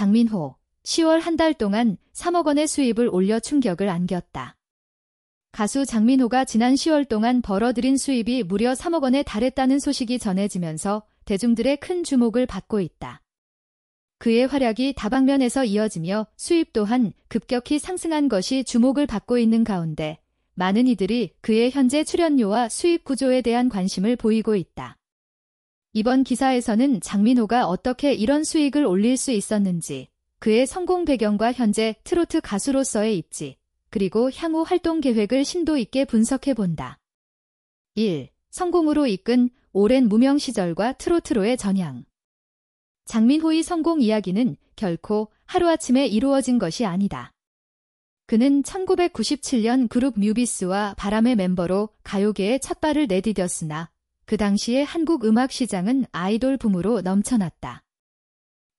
장민호, 10월 한 달 동안 3억 원의 수입을 올려 충격을 안겼다. 가수 장민호가 지난 10월 동안 벌어들인 수입이 무려 3억 원에 달했다는 소식이 전해지면서 대중들의 큰 주목을 받고 있다. 그의 활약이 다방면에서 이어지며 수입 또한 급격히 상승한 것이 주목을 받고 있는 가운데 많은 이들이 그의 현재 출연료와 수입 구조에 대한 관심을 보이고 있다. 이번 기사에서는 장민호가 어떻게 이런 수익을 올릴 수 있었는지, 그의 성공 배경과 현재 트로트 가수로서의 입지, 그리고 향후 활동 계획을 심도 있게 분석해 본다. 1. 성공으로 이끈 오랜 무명 시절과 트로트로의 전향. 장민호의 성공 이야기는 결코 하루아침에 이루어진 것이 아니다. 그는 1997년 그룹 뮤비스와 바람의 멤버로 가요계에 첫 발을 내디뎠으나 그 당시에 한국 음악 시장은 아이돌 붐으로 넘쳐났다.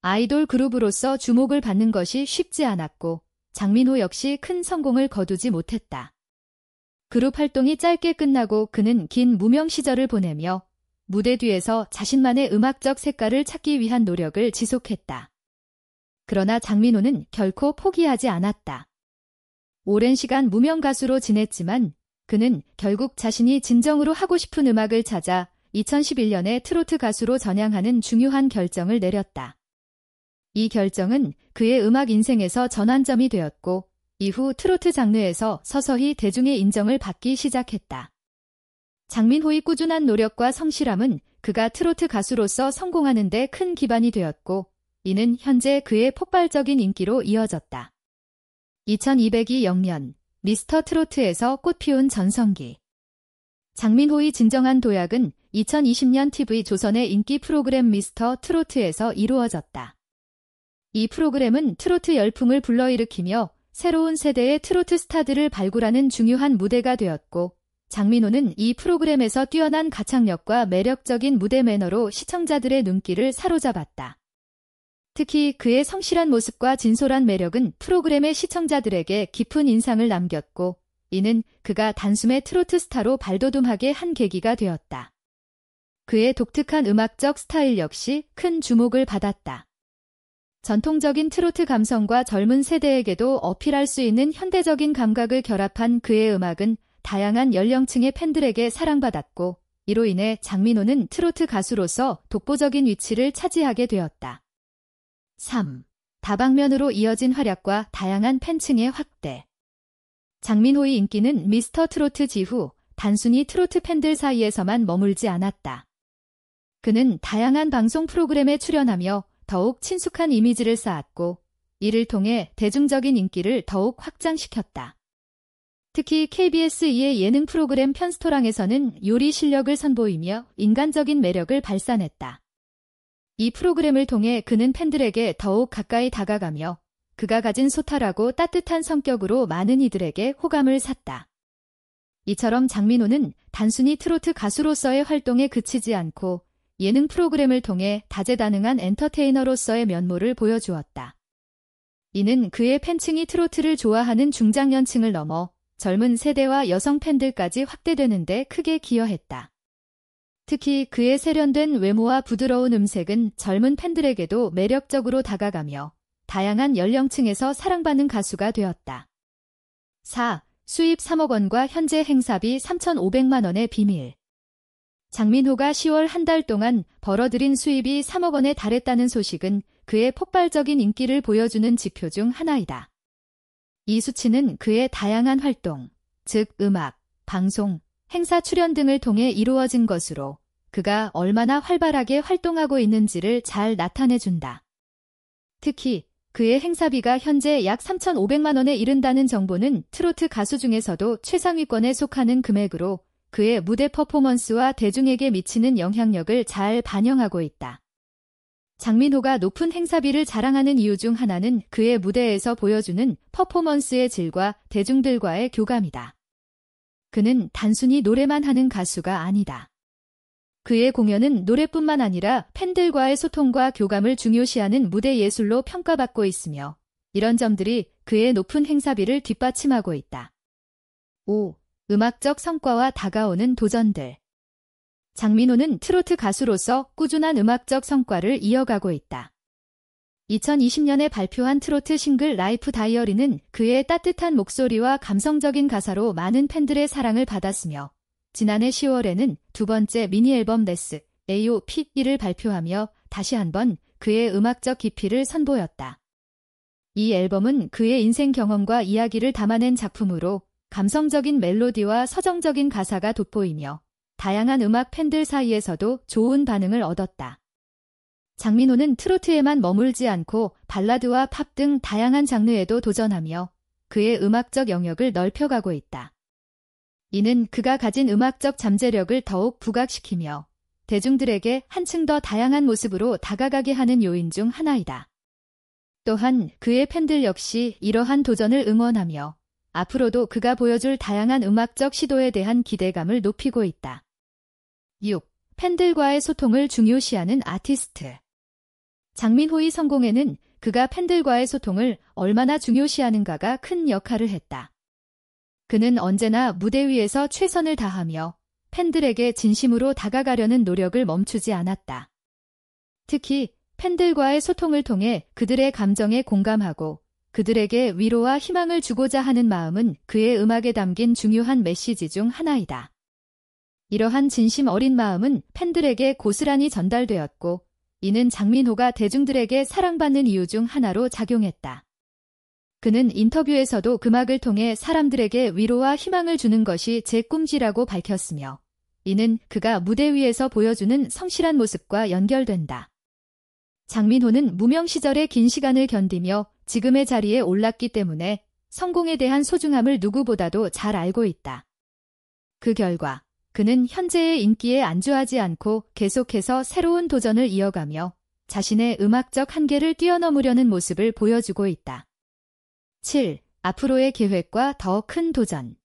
아이돌 그룹으로서 주목을 받는 것이 쉽지 않았고 장민호 역시 큰 성공을 거두지 못했다. 그룹 활동이 짧게 끝나고 그는 긴 무명 시절을 보내며 무대 뒤에서 자신만의 음악적 색깔을 찾기 위한 노력을 지속했다. 그러나 장민호는 결코 포기하지 않았다. 오랜 시간 무명 가수로 지냈지만 그는 결국 자신이 진정으로 하고 싶은 음악을 찾아 2011년에 트로트 가수로 전향하는 중요한 결정을 내렸다. 이 결정은 그의 음악 인생에서 전환점이 되었고 이후 트로트 장르에서 서서히 대중의 인정을 받기 시작했다. 장민호의 꾸준한 노력과 성실함은 그가 트로트 가수로서 성공하는 데 큰 기반이 되었고 이는 현재 그의 폭발적인 인기로 이어졌다. 2202년 미스터 트로트에서 꽃피운 전성기 장민호의 진정한 도약은 2020년 TV 조선의 인기 프로그램 미스터 트로트에서 이루어졌다. 이 프로그램은 트로트 열풍을 불러일으키며 새로운 세대의 트로트 스타들을 발굴하는 중요한 무대가 되었고 장민호는 이 프로그램에서 뛰어난 가창력과 매력적인 무대 매너로 시청자들의 눈길을 사로잡았다. 특히 그의 성실한 모습과 진솔한 매력은 프로그램의 시청자들에게 깊은 인상을 남겼고 이는 그가 단숨에 트로트 스타로 발돋움하게 한 계기가 되었다. 그의 독특한 음악적 스타일 역시 큰 주목을 받았다. 전통적인 트로트 감성과 젊은 세대에게도 어필할 수 있는 현대적인 감각을 결합한 그의 음악은 다양한 연령층의 팬들에게 사랑받았고, 이로 인해 장민호는 트로트 가수로서 독보적인 위치를 차지하게 되었다. 3. 다방면으로 이어진 활약과 다양한 팬층의 확대. 장민호의 인기는 미스터 트로트 지후 단순히 트로트 팬들 사이에서만 머물지 않았다. 그는 다양한 방송 프로그램에 출연하며 더욱 친숙한 이미지를 쌓았고 이를 통해 대중적인 인기를 더욱 확장시켰다. 특히 KBS 2의 예능 프로그램 편스토랑에서는 요리 실력을 선보이며 인간적인 매력을 발산했다. 이 프로그램을 통해 그는 팬들에게 더욱 가까이 다가가며 그가 가진 소탈하고 따뜻한 성격으로 많은 이들에게 호감을 샀다. 이처럼 장민호는 단순히 트로트 가수로서의 활동에 그치지 않고 예능 프로그램을 통해 다재다능한 엔터테이너로서의 면모를 보여주었다. 이는 그의 팬층이 트로트를 좋아하는 중장년층을 넘어 젊은 세대와 여성 팬들까지 확대되는데 크게 기여했다. 특히 그의 세련된 외모와 부드러운 음색은 젊은 팬들에게도 매력적으로 다가가며 다양한 연령층에서 사랑받는 가수가 되었다. 4. 수입 3억 원과 현재 행사비 3,500만 원의 비밀 장민호가 10월 한 달 동안 벌어들인 수입이 3억 원에 달했다는 소식은 그의 폭발적인 인기를 보여주는 지표 중 하나이다. 이 수치는 그의 다양한 활동, 즉 음악, 방송, 행사 출연 등을 통해 이루어진 것으로 그가 얼마나 활발하게 활동하고 있는지를 잘 나타내준다. 특히 그의 행사비가 현재 약 3,500만 원에 이른다는 정보는 트로트 가수 중에서도 최상위권에 속하는 금액으로 그의 무대 퍼포먼스와 대중에게 미치는 영향력을 잘 반영하고 있다. 장민호가 높은 행사비를 자랑하는 이유 중 하나는 그의 무대에서 보여주는 퍼포먼스의 질과 대중들과의 교감이다. 그는 단순히 노래만 하는 가수가 아니다. 그의 공연은 노래뿐만 아니라 팬들과의 소통과 교감을 중요시하는 무대 예술로 평가받고 있으며 이런 점들이 그의 높은 행사비를 뒷받침하고 있다. 5. 음악적 성과와 다가오는 도전들. 장민호는 트로트 가수로서 꾸준한 음악적 성과를 이어가고 있다. 2020년에 발표한 트로트 싱글 라이프 다이어리는 그의 따뜻한 목소리와 감성적인 가사로 많은 팬들의 사랑을 받았으며 지난해 10월에는 두 번째 미니 앨범 레스 AOP1을 발표하며 다시 한번 그의 음악적 깊이를 선보였다. 이 앨범은 그의 인생 경험과 이야기를 담아낸 작품으로 감성적인 멜로디와 서정적인 가사가 돋보이며 다양한 음악 팬들 사이에서도 좋은 반응을 얻었다. 장민호는 트로트에만 머물지 않고 발라드와 팝 등 다양한 장르에도 도전하며 그의 음악적 영역을 넓혀가고 있다. 이는 그가 가진 음악적 잠재력을 더욱 부각시키며 대중들에게 한층 더 다양한 모습으로 다가가게 하는 요인 중 하나이다. 또한 그의 팬들 역시 이러한 도전을 응원하며 앞으로도 그가 보여줄 다양한 음악적 시도에 대한 기대감을 높이고 있다. 6. 팬들과의 소통을 중요시하는 아티스트 장민호의 성공에는 그가 팬들과의 소통을 얼마나 중요시하는가가 큰 역할을 했다. 그는 언제나 무대 위에서 최선을 다하며 팬들에게 진심으로 다가가려는 노력을 멈추지 않았다. 특히 팬들과의 소통을 통해 그들의 감정에 공감하고 그들에게 위로와 희망을 주고자 하는 마음은 그의 음악에 담긴 중요한 메시지 중 하나이다. 이러한 진심 어린 마음은 팬들에게 고스란히 전달되었고, 이는 장민호가 대중들에게 사랑받는 이유 중 하나로 작용했다. 그는 인터뷰에서도 음악을 통해 사람들에게 위로와 희망을 주는 것이 제 꿈지라고 밝혔으며, 이는 그가 무대 위에서 보여주는 성실한 모습과 연결된다. 장민호는 무명 시절의 긴 시간을 견디며 지금의 자리에 올랐기 때문에 성공에 대한 소중함을 누구보다도 잘 알고 있다. 그 결과 그는 현재의 인기에 안주하지 않고 계속해서 새로운 도전을 이어가며 자신의 음악적 한계를 뛰어넘으려는 모습을 보여주고 있다. 7. 앞으로의 계획과 더 큰 도전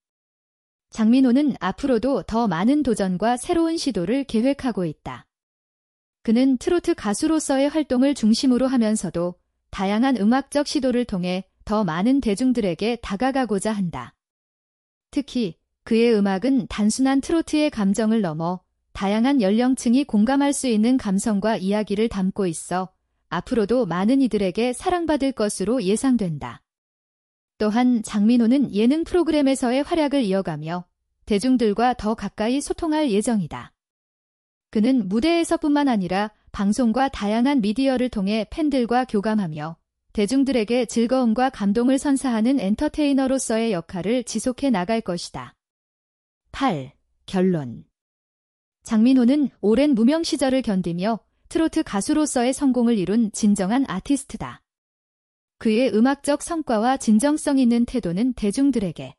장민호는 앞으로도 더 많은 도전과 새로운 시도를 계획하고 있다. 그는 트로트 가수로서의 활동을 중심으로 하면서도 다양한 음악적 시도를 통해 더 많은 대중들에게 다가가고자 한다. 특히 그의 음악은 단순한 트로트의 감정을 넘어 다양한 연령층이 공감할 수 있는 감성과 이야기를 담고 있어 앞으로도 많은 이들에게 사랑받을 것으로 예상된다. 또한 장민호는 예능 프로그램에서의 활약을 이어가며 대중들과 더 가까이 소통할 예정이다. 그는 무대에서뿐만 아니라 방송과 다양한 미디어를 통해 팬들과 교감하며 대중들에게 즐거움과 감동을 선사하는 엔터테이너로서의 역할을 지속해 나갈 것이다. 8. 결론 장민호는 오랜 무명 시절을 견디며 트로트 가수로서의 성공을 이룬 진정한 아티스트다. 그의 음악적 성과와 진정성 있는 태도는 대중들에게